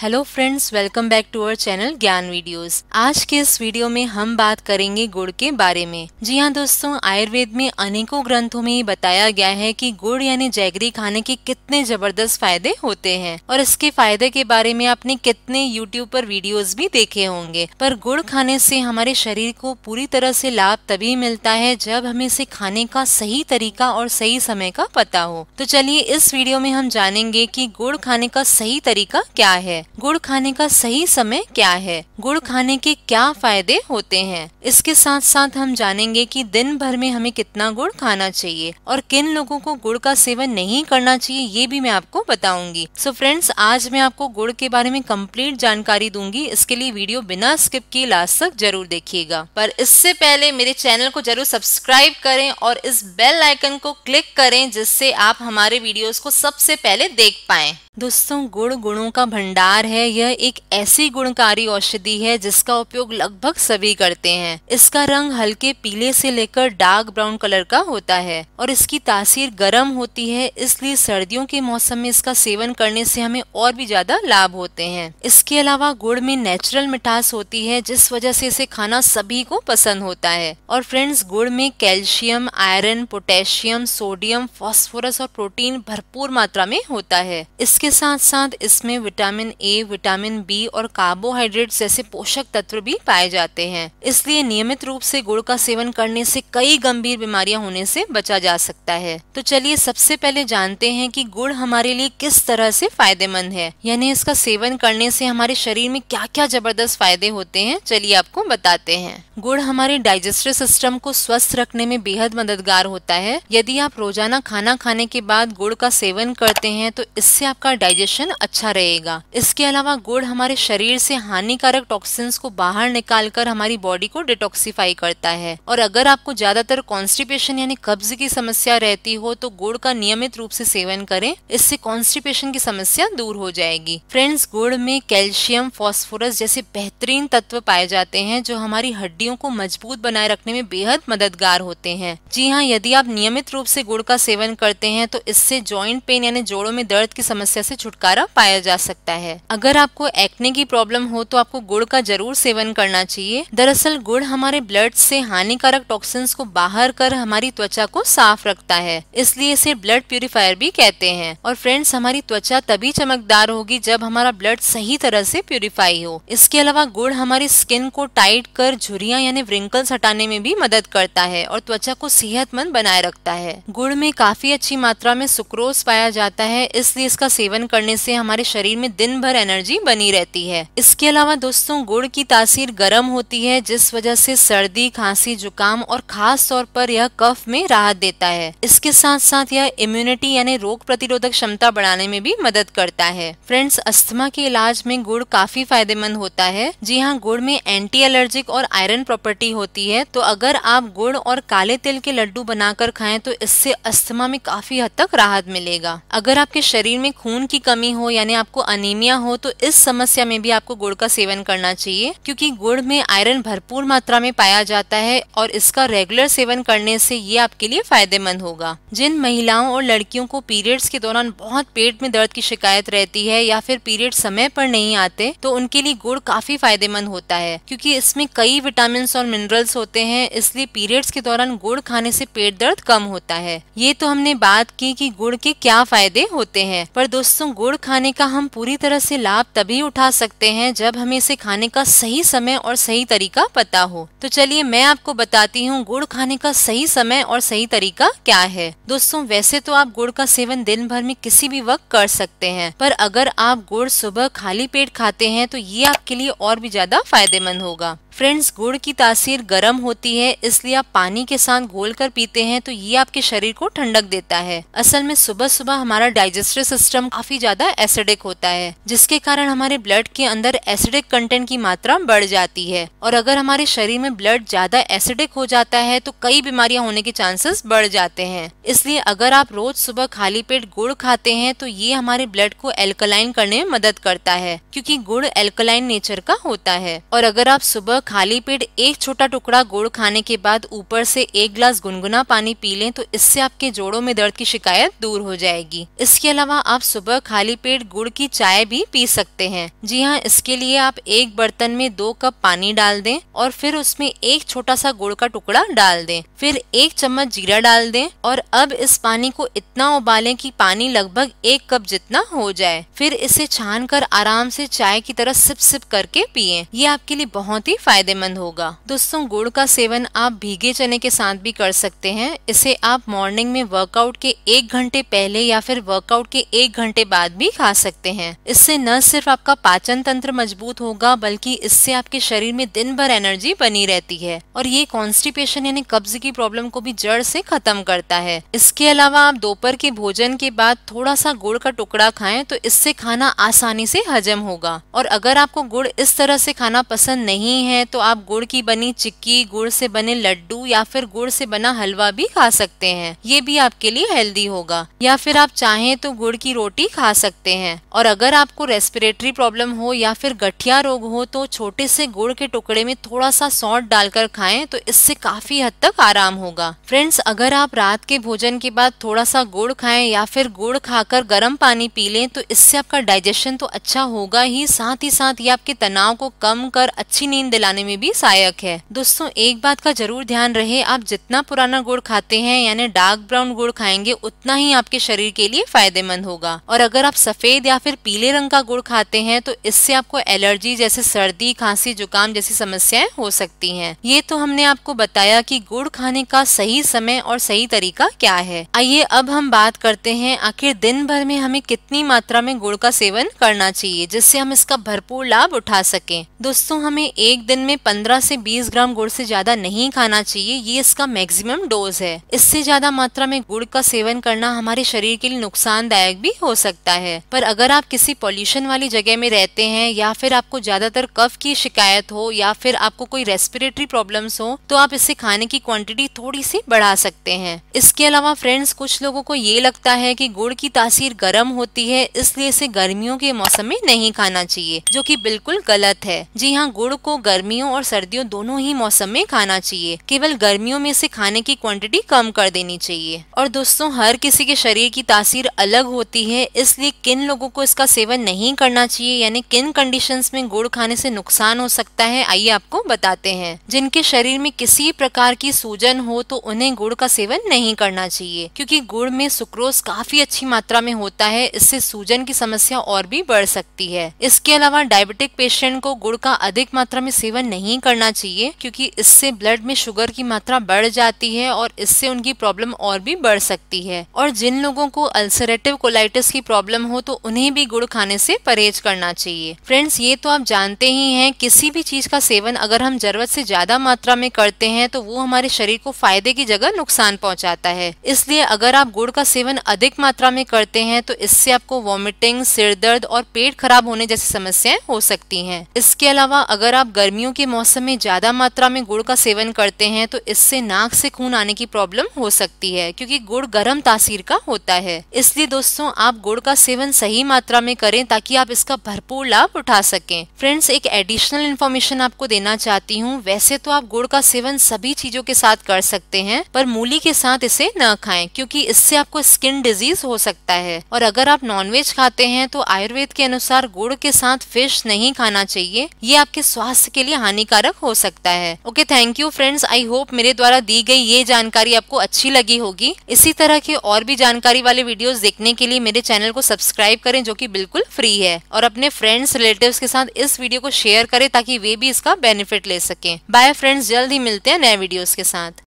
Hello friends welcome back to our channel Gyan videos आज के इस वीडियो में हम बात करेंगे गुड़ के बारे में जी हाँ दोस्तों आयुर्वेद में अनेकों ग्रंथों में बताया गया है कि गुड़ यानी जैगरी खाने के कितने जबरदस्त फायदे होते हैं और इसके फायदे के बारे में आपने कितने यूट्यूब पर वीडियो भी देखे होंगे पर गुड़ खाने से हमारे शरीर को पूरी तरह से लाभ तभी मिलता है जब हमें इसे खाने का सही तरीका और सही समय का पता हो तो चलिए इस वीडियो में हम जानेंगे की गुड़ खाने का सही तरीका क्या है गुड़ खाने का सही समय क्या है गुड़ खाने के क्या फायदे होते हैं इसके साथ साथ हम जानेंगे कि दिन भर में हमें कितना गुड़ खाना चाहिए और किन लोगों को गुड़ का सेवन नहीं करना चाहिए ये भी मैं आपको बताऊंगी सो so फ्रेंड्स आज मैं आपको गुड़ के बारे में कंप्लीट जानकारी दूंगी इसके लिए वीडियो बिना स्किप किए लास्ट तक जरूर देखिएगा पर इससे पहले मेरे चैनल को जरूर सब्सक्राइब करें और इस बेल आइकन को क्लिक करें जिससे आप हमारे वीडियोस को सबसे पहले देख पाएं दोस्तों गुड़ गुणों का भंडार है यह एक ऐसी गुणकारी औषधि है जिसका उपयोग लगभग सभी करते हैं इसका रंग हल्के पीले से लेकर डार्क ब्राउन कलर का होता है और इसकी तासीर गर्म होती है इसलिए सर्दियों के मौसम में इसका सेवन करने से हमें और भी ज्यादा लाभ होते हैं इसके अलावा गुड़ में नेचुरल मिठास होती है जिस वजह से इसे खाना सभी को पसंद होता है और फ्रेंड्स गुड़ में calcium iron potassium sodium phosphorus और प्रोटीन भरपूर मात्रा में होता है इसके के साथ साथ इसमें विटामिन ए विटामिन बी और कार्बोहाइड्रेट जैसे पोषक तत्व भी पाए जाते हैं इसलिए नियमित रूप से गुड़ का सेवन करने से कई गंभीर बीमारियां होने से बचा जा सकता है तो चलिए सबसे पहले जानते हैं कि गुड़ हमारे लिए किस तरह से फायदेमंद है यानी इसका सेवन करने से हमारे शरीर में क्या क्या जबरदस्त फायदे होते हैं चलिए आपको बताते हैं गुड़ हमारे डाइजेस्टिव सिस्टम को स्वस्थ रखने में बेहद मददगार होता है यदि आप रोजाना खाना खाने के बाद गुड़ का सेवन करते हैं तो इससे आपका डाइजेशन अच्छा रहेगा इसके अलावा गुड़ हमारे शरीर से हानिकारक टॉक्सिन्स को बाहर निकालकर हमारी बॉडी को डिटॉक्सीफाई करता है और अगर आपको ज्यादातर कॉन्स्टिपेशन यानी कब्ज की समस्या रहती हो तो गुड़ का नियमित रूप से सेवन करें इससे कॉन्स्टिपेशन की समस्या दूर हो जाएगी फ्रेंड्स गुड़ में कैल्शियम फॉस्फोरस जैसे बेहतरीन तत्व पाए जाते हैं जो हमारी हड्डियों को मजबूत बनाए रखने में बेहद मददगार होते हैं जी हाँ यदि आप नियमित रूप से गुड़ का सेवन करते हैं तो इससे ज्वाइंट पेन यानी जोड़ों में दर्द की समस्या से छुटकारा पाया जा सकता है अगर आपको एक्ने की प्रॉब्लम हो तो आपको गुड़ का जरूर सेवन करना चाहिए दरअसल गुड़ हमारे ब्लड से हानिकारक टॉक्सिन्स को बाहर कर हमारी त्वचा को साफ रखता है इसलिए इसे ब्लड प्यूरिफायर भी कहते हैं और फ्रेंड्स हमारी त्वचा तभी चमकदार होगी जब हमारा ब्लड सही तरह से प्यूरिफाई हो इसके अलावा गुड़ हमारी स्किन को टाइट कर झुरिया यानी व्रिंकल्स हटाने में भी मदद करता है और त्वचा को सेहतमंद बनाए रखता है गुड़ में काफी अच्छी मात्रा में सुक्रोज पाया जाता है इसलिए इसका सेवन सेवन करने से हमारे शरीर में दिन भर एनर्जी बनी रहती है इसके अलावा दोस्तों गुड़ की तासीर गर्म होती है जिस वजह से सर्दी खांसी जुकाम और खास तौर पर यह कफ में राहत देता है इसके साथ साथ यह इम्यूनिटी यानी रोग प्रतिरोधक क्षमता बढ़ाने में भी मदद करता है फ्रेंड्स अस्थमा के इलाज में गुड़ काफी फायदेमंद होता है जी हाँ गुड़ में एंटी एलर्जिक और आयरन प्रॉपर्टी होती है तो अगर आप गुड़ और काले तिल के लड्डू बनाकर खाएं तो इससे अस्थमा में काफी हद तक राहत मिलेगा अगर आपके शरीर में खून खून की कमी हो यानी आपको अनीमिया हो तो इस समस्या में भी आपको गुड़ का सेवन करना चाहिए क्योंकि गुड़ में आयरन भरपूर मात्रा में पाया जाता है और इसका रेगुलर सेवन करने से ये आपके लिए फायदेमंद होगा जिन महिलाओं और लड़कियों को पीरियड्स के दौरान बहुत पेट में दर्द की शिकायत रहती है या फिर पीरियड समय पर नहीं आते तो उनके लिए गुड़ काफी फायदेमंद होता है क्योंकि इसमें कई विटामिन और मिनरल्स होते हैं इसलिए पीरियड्स के दौरान गुड़ खाने से पेट दर्द कम होता है ये तो हमने बात की कि गुड़ के क्या फायदे होते हैं पर दोस्तों दोस्तों गुड़ खाने का हम पूरी तरह से लाभ तभी उठा सकते हैं जब हमें इसे खाने का सही समय और सही तरीका पता हो तो चलिए मैं आपको बताती हूँ गुड़ खाने का सही समय और सही तरीका क्या है दोस्तों वैसे तो आप गुड़ का सेवन दिन भर में किसी भी वक्त कर सकते हैं पर अगर आप गुड़ सुबह खाली पेट खाते हैं तो ये आपके लिए और भी ज्यादा फायदेमंद होगा फ्रेंड्स गुड़ की तासीर गर्म होती है इसलिए आप पानी के साथ घोल कर पीते हैं तो ये आपके शरीर को ठंडक देता है असल में सुबह सुबह हमारा डाइजेस्टिव सिस्टम काफी ज्यादा एसिडिक होता है जिसके कारण हमारे ब्लड के अंदर एसिडिक कंटेंट की मात्रा बढ़ जाती है और अगर हमारे शरीर में ब्लड ज्यादा एसिडिक हो जाता है तो कई बीमारियां होने के चांसेस बढ़ जाते हैं इसलिए अगर आप रोज सुबह खाली पेट गुड़ खाते हैं तो ये हमारे ब्लड को एल्कलाइन करने में मदद करता है क्योंकि गुड़ एल्कलाइन नेचर का होता है और अगर आप सुबह खाली पेट एक छोटा टुकड़ा गुड़ खाने के बाद ऊपर से एक ग्लास गुनगुना पानी पी लें तो इससे आपके जोड़ों में दर्द की शिकायत दूर हो जाएगी इसके अलावा आप सुबह खाली पेट गुड़ की चाय भी पी सकते हैं जी हाँ इसके लिए आप एक बर्तन में दो कप पानी डाल दें और फिर उसमें एक छोटा सा गुड़ का टुकड़ा डाल दें फिर एक चम्मच जीरा डाल दें और अब इस पानी को इतना उबालें कि पानी लगभग एक कप जितना हो जाए फिर इसे छान कर आराम से चाय की तरह सिप सिप करके पिए ये आपके लिए बहुत ही फायदा फायदेमंद होगा दोस्तों गुड़ का सेवन आप भीगे चने के साथ भी कर सकते हैं इसे आप मॉर्निंग में वर्कआउट के एक घंटे पहले या फिर वर्कआउट के एक घंटे बाद भी खा सकते हैं इससे न सिर्फ आपका पाचन तंत्र मजबूत होगा बल्कि इससे आपके शरीर में दिन भर एनर्जी बनी रहती है और ये कॉन्स्टिपेशन यानी कब्ज की प्रॉब्लम को भी जड़ से खत्म करता है इसके अलावा आप दोपहर के भोजन के बाद थोड़ा सा गुड़ का टुकड़ा खाएं तो इससे खाना आसानी से हजम होगा और अगर आपको गुड़ इस तरह से खाना पसंद नहीं है हैं तो आप गुड़ की बनी चिक्की गुड़ से बने लड्डू या फिर गुड़ से बना हलवा भी खा सकते हैं ये भी आपके लिए हेल्दी होगा या फिर आप चाहें तो गुड़ की रोटी खा सकते हैं और अगर आपको रेस्पिरेटरी प्रॉब्लम हो या फिर गठिया रोग हो तो छोटे से गुड़ के टुकड़े में थोड़ा सा सॉल्ट डालकर खाएं तो इससे काफी हद तक आराम होगा फ्रेंड्स अगर आप रात के भोजन के बाद थोड़ा सा गुड़ खाएं या फिर गुड़ खाकर गर्म पानी पी लें तो इससे आपका डाइजेशन तो अच्छा होगा ही साथ ही साथ ये आपके तनाव को कम कर अच्छी नींद दिला लाने में भी सहायक है दोस्तों एक बात का जरूर ध्यान रहे आप जितना पुराना गुड़ खाते हैं यानी डार्क ब्राउन गुड़ खाएंगे उतना ही आपके शरीर के लिए फायदेमंद होगा और अगर आप सफेद या फिर पीले रंग का गुड़ खाते हैं तो इससे आपको एलर्जी जैसे सर्दी खांसी जुकाम जैसी समस्याएं हो सकती हैं। ये तो हमने आपको बताया कि गुड़ खाने का सही समय और सही तरीका क्या है आइए अब हम बात करते हैं आखिर दिन भर में हमें कितनी मात्रा में गुड़ का सेवन करना चाहिए जिससे हम इसका भरपूर लाभ उठा सके दोस्तों हमें एक दिन दिन में 15 से 20 ग्राम गुड़ से ज्यादा नहीं खाना चाहिए ये इसका मैक्सिमम डोज है इससे ज्यादा मात्रा में गुड़ का सेवन करना हमारे शरीर के लिए नुकसानदायक भी हो सकता है पर अगर आप किसी पॉल्यूशन वाली जगह में रहते हैं या फिर आपको ज्यादातर कफ की शिकायत हो या फिर आपको कोई रेस्पिरेटरी प्रॉब्लम हो तो आप इसे खाने की क्वांटिटी थोड़ी सी बढ़ा सकते हैं इसके अलावा फ्रेंड्स कुछ लोगों को ये लगता है की गुड़ की तासीर गर्म होती है इसलिए इसे गर्मियों के मौसम में नहीं खाना चाहिए जो की बिल्कुल गलत है जी हाँ गुड़ को गर्मी गर्मियों और सर्दियों दोनों ही मौसम में खाना चाहिए केवल गर्मियों में इसे खाने की क्वांटिटी कम कर देनी चाहिए और दोस्तों हर किसी के शरीर की तासीर अलग होती है इसलिए किन लोगों को इसका सेवन नहीं करना चाहिए यानी किन कंडीशन में गुड़ खाने से नुकसान हो सकता है आइए आपको बताते हैं जिनके शरीर में किसी प्रकार की सूजन हो तो उन्हें गुड़ का सेवन नहीं करना चाहिए क्योंकि गुड़ में सुक्रोज काफी अच्छी मात्रा में होता है इससे सूजन की समस्या और भी बढ़ सकती है इसके अलावा डायबिटिक पेशेंट को गुड़ का अधिक मात्रा में सेवन सेवन नहीं करना चाहिए क्योंकि इससे ब्लड में शुगर की मात्रा बढ़ जाती है और इससे उनकी प्रॉब्लम और भी बढ़ सकती है और जिन लोगों को अल्सरेटिव कोलाइटिस की प्रॉब्लम हो तो उन्हें भी गुड़ खाने से परहेज करना चाहिए फ्रेंड्स ये तो आप जानते ही हैं किसी भी चीज का सेवन अगर हम जरूरत से ज्यादा मात्रा में करते हैं तो वो हमारे शरीर को फायदे की जगह नुकसान पहुंचाता है इसलिए अगर आप गुड़ का सेवन अधिक मात्रा में करते हैं तो इससे आपको वॉमिटिंग सिर दर्द और पेट खराब होने जैसी समस्याएं हो सकती हैं इसके अलावा अगर आप गर्मियों सर्दियों के मौसम में ज़्यादा मात्रा में गुड़ का सेवन करते हैं तो इससे नाक से खून आने की प्रॉब्लम हो सकती है क्योंकि गुड़ गर्म तासीर का होता है इसलिए दोस्तों आप गुड़ का सेवन सही मात्रा में करें ताकि आप इसका भरपूर लाभ उठा सकें फ्रेंड्स एक एडिशनल इन्फॉर्मेशन आपको देना चाहती हूँ वैसे तो आप गुड़ का सेवन सभी चीजों के साथ कर सकते हैं पर मूली के साथ इसे न खाएं क्योंकि इससे आपको स्किन डिजीज हो सकता है और अगर आप नॉनवेज खाते हैं तो आयुर्वेद के अनुसार गुड़ के साथ फिश नहीं खाना चाहिए ये आपके स्वास्थ्य के लिए हानिकारक हो सकता है okay thank you friends I hope मेरे द्वारा दी गई ये जानकारी आपको अच्छी लगी होगी इसी तरह की और भी जानकारी वाले वीडियो देखने के लिए मेरे चैनल को सब्सक्राइब करें जो की बिल्कुल फ्री है और अपने फ्रेंड्स रिलेटिव के साथ इस वीडियो को शेयर करें ताकि वे भी इसका बेनिफिट ले सके बाय फ्रेंड्स जल्द ही मिलते हैं नए वीडियो के साथ